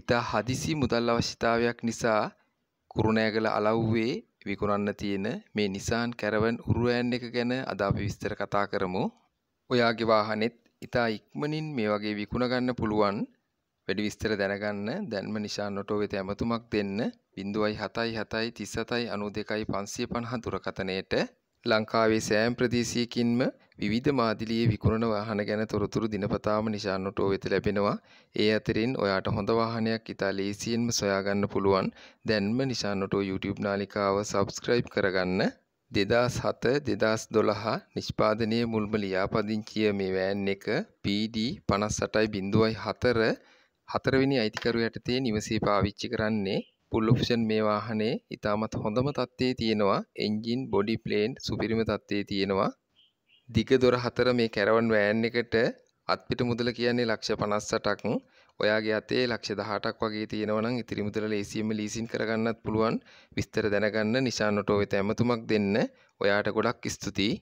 ඉතා හදිසි මුදල් අවශ්‍යතාවයක් නිසා කුරුණෑගල අලව්වේ විකුණන්න තියෙන මේ නිසාන් කැරවන් උරුවෑන් එක ගැන අද අපි විස්තර කතා කරමු. ඔයාගේ වාහනෙත් ඉතා ඉක්මනින් මේ වගේ විකුණගන්න පුළුවන් වැඩි විස්තර දැනගන්න දැන්ම නිශාන් ඔටෝ වෙත ඇමතුමක් දෙන්න බිඳුවයි හතයි හතයි තිස් සතයි අනු දෙකයි පන්සිය පණහ දුරකතනයට ලංකාවේ සෑම් ප්‍රදේශයකින්ම විධ මාදිලියේ විකුණන වාහන ගැන තොරතුරු දිනපතාම නිශාන්නටෝ වෙත ලැබෙනවා ඒ අතරින් ඔයාට හොඳ වාහනයක් ඉතා ලේසියෙන්ම සොයාගන්න පුළුවන් දැන්ම නිශාන්නටෝ YouTube නාලිකාව සබස්ක්‍රයිබ් කරගන්න දෙදස් හත දෙදස් දොළහා නිෂ්පාදනය මුල්ම ලියාපදිංචිය මේ වෑන් එක PD පනස් සටයි බිඳුවයි හතර හතරවෙනි අයිතිකරු යටතේ නිවසේ පාවිච්චි කරන්නේ ෆුල් ඔෆෂන් මේ වාහනේ ඉතාමත් හොඳම තත්ත්වයේ තියෙනවා එන්ජින් බොඩි ප්ලේන්් සුපිරිම තත්ත්වයේ තියෙනවා දිග දොර හතර මේ කැරවන් වෑන් එකට අත්පිට මුදල කියන්නේ ලක්ෂ පනස්සටක් ඔයාගේ අතේ ලක්ෂ දහටක් වගේ තියෙනවනම් ඉතිරි මුදල ලේසියෙන්ම ලීසින් කරගන්නත් පුළුවන් විස්තර දැනගන්න නිශානොටෝ වෙත ඇමතුමක් දෙන්න ඔයාට ගොඩක් ස්තුතියි